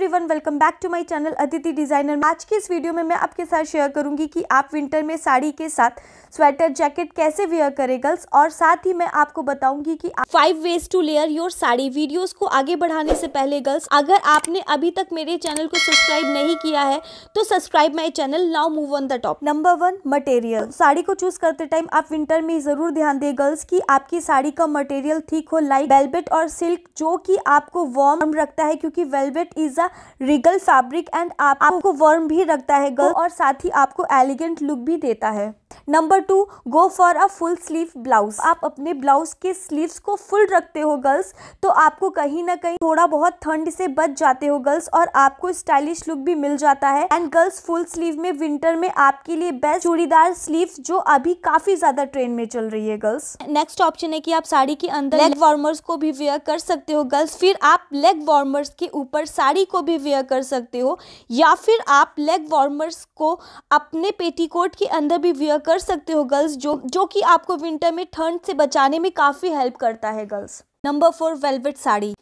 everyone welcome back to my channel Atithi designer आज की इस वीडियो में मैं आपके साथ शेयर करूंगी कि आप विंटर में साड़ी के साथ स्वेटर जैकेट कैसे वेयर करें गर्ल्स और साथ ही मैं आपको बताऊंगी कि five ways to layer your sari videos को आगे बढ़ाने से पहले गर्ल्स अगर आपने अभी तक मेरे चैनल को सब्सक्राइब नहीं किया है तो subscribe my channel now move on the top number one material sari को चूज करते टाइम आप विंटर में जरूर ध्यान दें गर्ल्स की आपकी साड़ी का मटेरियल ठीक हो लाइक वेलवेट और सिल्क जो की आपको वार्म रखता है क्योंकि velvet is a regal fabric and आपको वर्म भी रखता है गर्ल और साथ ही आपको एलिगेंट लुक भी देता है number two go for a full sleeve blouse आप अपने ब्लाउज के स्लीव्स को फुल रखते हो गर्ल्स तो आपको कहीं ना कहीं थोड़ा बहुत ठंड से बच जाते हो गर्ल्स और आपको स्टाइलिश लुक भी मिल जाता है एंड गर्ल्स फुल स्लीव में विंटर में आपके लिए बेस्ट चूड़ीदार स्लीव जो अभी काफी ज्यादा ट्रेंड में चल रही है गर्ल्स नेक्स्ट ऑप्शन है की आप साड़ी के अंदर लेग वार्मर्स को भी वेयर कर सकते हो गर्ल्स फिर आप लेग वार्मर्स के ऊपर साड़ी को भी वेयर कर सकते हो या फिर आप लेग वार्मर्स को अपने पेटी के अंदर भी वेयर कर सकते हो गर्ल्स जो जो कि आपको विंटर में ठंड से बचाने में काफ़ी हेल्प करता है girls number four velvet sari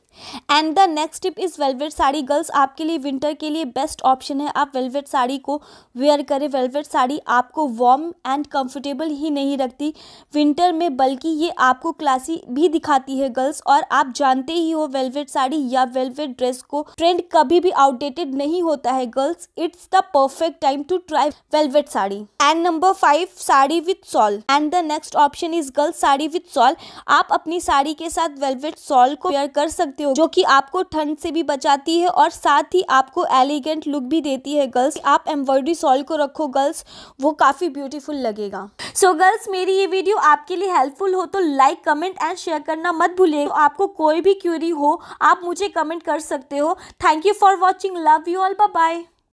and the next tip is velvet sari girls आपके लिए विंटर के लिए बेस्ट ऑप्शन है आप वेलवेट साड़ी को वेयर करें वेलवेट साड़ी आपको वार्म एंड कंफर्टेबल ही नहीं रखती विंटर में बल्कि ये आपको क्लासी भी दिखाती है गर्ल्स और आप जानते ही हो वेलवेट साड़ी या वेलवेट ड्रेस को ट्रेंड कभी भी आउटडेटेड नहीं होता है girls it's the perfect time to try velvet sari and number five sari with shawl and the next option is girls sari with shawl आप अपनी साड़ी के साथ वेलवेट सॉल को वेयर कर सकते सकते हो जो कि आपको ठंड से भी बचाती है और साथ ही आपको एलिगेंट लुक भी देती है गर्ल्स आप एम्ब्रॉयडरी सॉल को रखो गर्ल्स वो काफ़ी ब्यूटीफुल लगेगा सो so, गर्ल्स मेरी ये वीडियो आपके लिए हेल्पफुल हो तो लाइक कमेंट एंड शेयर करना मत भूलिए तो आपको कोई भी क्यूरी हो आप मुझे कमेंट कर सकते हो thank you for watching love you all bye